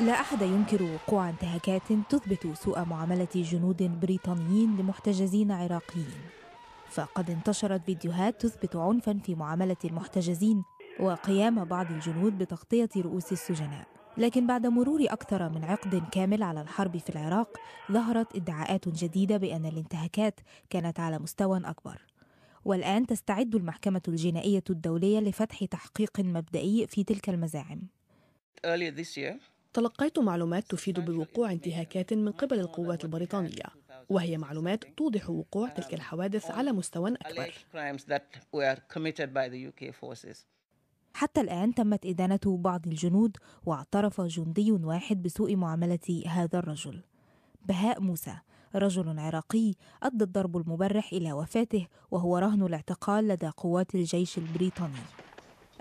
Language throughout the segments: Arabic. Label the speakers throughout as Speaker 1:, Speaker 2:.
Speaker 1: لا أحد ينكر وقوع انتهاكات تثبت سوء معاملة جنود بريطانيين لمحتجزين عراقيين فقد انتشرت فيديوهات تثبت عنفا في معاملة المحتجزين وقيام بعض الجنود بتغطية رؤوس السجناء لكن بعد مرور أكثر من عقد كامل على الحرب في العراق ظهرت ادعاءات جديدة بأن الانتهاكات كانت على مستوى أكبر والآن تستعد المحكمة الجنائية الدولية لفتح تحقيق مبدئي في تلك المزاعم تلقيت معلومات تفيد بوقوع انتهاكات من قبل القوات البريطانية وهي معلومات توضح وقوع تلك الحوادث على مستوى أكبر حتى الآن تمت إدانة بعض الجنود واعترف جندي واحد بسوء معاملة هذا الرجل بهاء موسى رجل عراقي أدى الضرب المبرح إلى وفاته وهو رهن الاعتقال لدى قوات الجيش البريطاني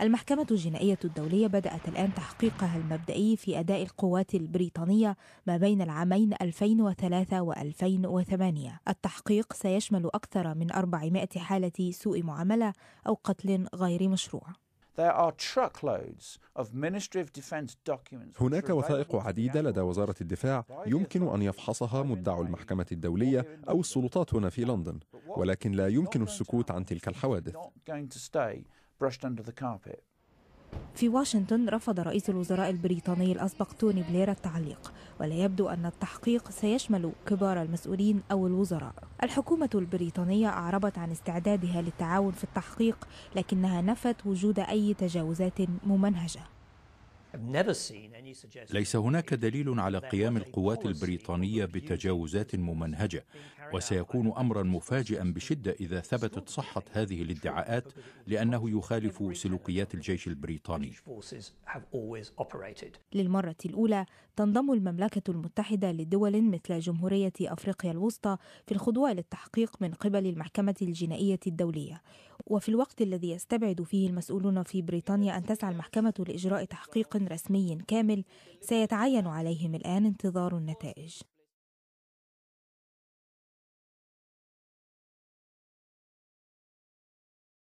Speaker 1: المحكمة الجنائية الدولية بدأت الآن تحقيقها المبدئي في أداء القوات البريطانية ما بين العامين 2003 و 2008 التحقيق سيشمل أكثر من 400 حالة سوء معاملة أو قتل غير مشروع
Speaker 2: هناك وثائق
Speaker 1: عديدة لدى وزارة الدفاع يمكن أن يفحصها مدعو المحكمة الدولية أو السلطات هنا في لندن، ولكن لا يمكن السكوت عن تلك الحوادث.
Speaker 2: brushed under the carpet.
Speaker 1: في واشنطن رفض رئيس الوزراء البريطاني الأسبق توني بلير التعليق ولا يبدو أن التحقيق سيشمل كبار المسؤولين أو الوزراء الحكومة البريطانية أعربت عن استعدادها للتعاون في التحقيق لكنها نفت وجود أي تجاوزات ممنهجة
Speaker 2: ليس هناك دليل على قيام القوات البريطانية بتجاوزات ممنهجة وسيكون أمرا مفاجئا بشدة إذا ثبتت صحة هذه الادعاءات لأنه يخالف سلوكيات الجيش البريطاني
Speaker 1: للمرة الأولى تنضم المملكة المتحدة لدول مثل جمهورية أفريقيا الوسطى في الخضوع للتحقيق من قبل المحكمة الجنائية الدولية وفي الوقت الذي يستبعد فيه المسؤولون في بريطانيا أن تسعى المحكمة لإجراء تحقيق رسمي كامل سيتعين عليهم الآن انتظار النتائج